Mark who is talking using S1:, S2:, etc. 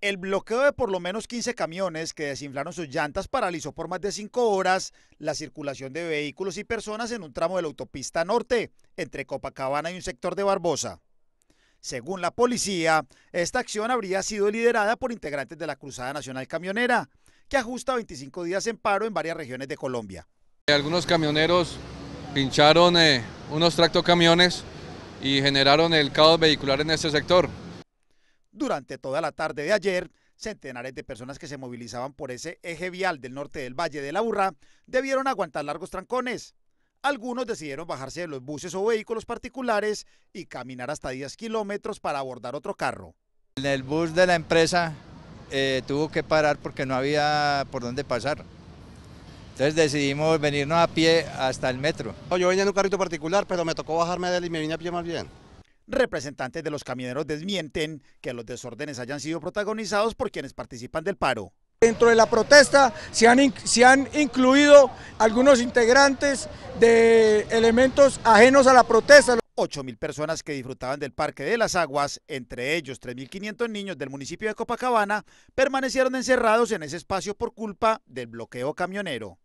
S1: El bloqueo de por lo menos 15 camiones que desinflaron sus llantas paralizó por más de 5 horas la circulación de vehículos y personas en un tramo de la autopista norte, entre Copacabana y un sector de Barbosa. Según la policía, esta acción habría sido liderada por integrantes de la Cruzada Nacional Camionera, que ajusta 25 días en paro en varias regiones de Colombia.
S2: Algunos camioneros pincharon eh, unos tractocamiones y generaron el caos vehicular en este sector.
S1: Durante toda la tarde de ayer, centenares de personas que se movilizaban por ese eje vial del norte del Valle de la Burra debieron aguantar largos trancones. Algunos decidieron bajarse de los buses o vehículos
S3: particulares y caminar hasta
S1: 10 kilómetros para abordar otro carro.
S3: En el bus de la empresa eh, tuvo que parar porque no había por dónde pasar. Entonces decidimos venirnos a pie hasta el metro.
S4: Yo venía en un carrito particular, pero me tocó bajarme
S1: de él y me vine a pie más bien. Representantes de los camioneros desmienten que los desórdenes hayan sido
S4: protagonizados por quienes participan del paro. Dentro de la protesta se han, incluido algunos integrantes de elementos ajenos a la protesta.
S1: 8.000 personas que disfrutaban del Parque de las Aguas, entre ellos 3.500 niños del municipio de Copacabana, permanecieron encerrados en ese espacio por culpa del bloqueo camionero.